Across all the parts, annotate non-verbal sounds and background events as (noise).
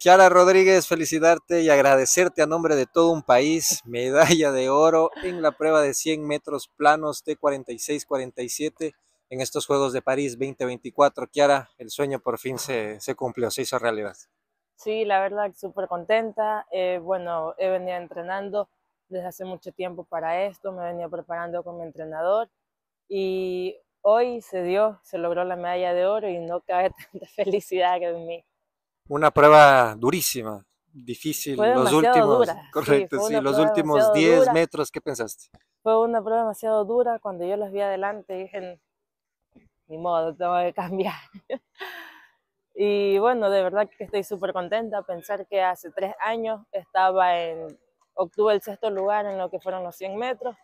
Kiara Rodríguez, felicitarte y agradecerte a nombre de todo un país, medalla de oro en la prueba de 100 metros planos T46-47 en estos Juegos de París 2024. Kiara, el sueño por fin se, se cumplió, se hizo realidad. Sí, la verdad, súper contenta. Eh, bueno, he venido entrenando desde hace mucho tiempo para esto, me venía venido preparando con mi entrenador y hoy se dio, se logró la medalla de oro y no cabe (laughs) tanta felicidad en mí una prueba durísima, difícil. los últimos, correcto, sí, los últimos 10 metros, ¿qué pensaste? Fue una prueba demasiado dura. Cuando yo los vi adelante, dije, ni modo, tengo que cambiar. (laughs) y bueno, de verdad que estoy súper contenta. Pensar que hace tres años estaba en, obtuve el sexto lugar en lo que fueron los 100 metros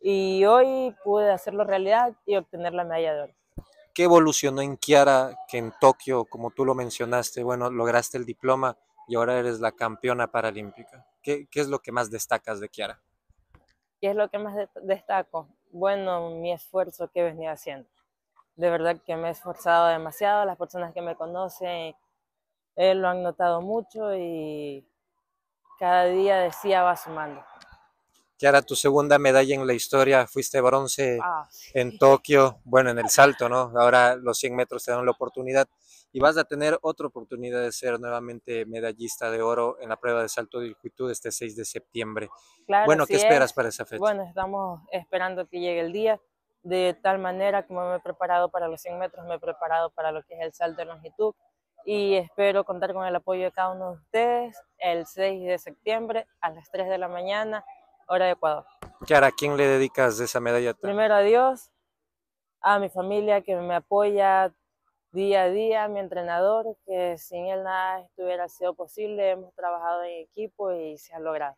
y hoy pude hacerlo realidad y obtener la medalla de oro. ¿Qué evolucionó en Kiara que en Tokio, como tú lo mencionaste, bueno, lograste el diploma y ahora eres la campeona paralímpica? ¿Qué, es lo que más destacas de Kiara? ¿Qué es lo que más destaco? Bueno, mi esfuerzo que venía haciendo. De verdad que me he esforzado demasiado, las personas que me conocen eh, lo han notado mucho y cada día decía va sumando que era tu segunda medalla en la historia, fuiste bronce ah, en Tokio, bueno, en el salto, ¿no? Ahora los 100 metros te dan la oportunidad y vas a tener otra oportunidad de ser nuevamente medallista de oro en la prueba de salto de longitud este 6 de septiembre. Claro, bueno, ¿qué esperas para esa fecha? Bueno, estamos esperando que llegue el día. De tal manera como me he preparado para los 100 metros, me he preparado para lo que es el salto de longitud y espero contar con el apoyo de cada uno de ustedes el 6 de septiembre a las 3 de la mañana hora de Ecuador. ¿a quién le dedicas esa medalla? Primero a Dios, a mi familia que me apoya día a día, a mi entrenador, que sin él nada estuviera sido posible. Hemos trabajado en equipo y se ha logrado.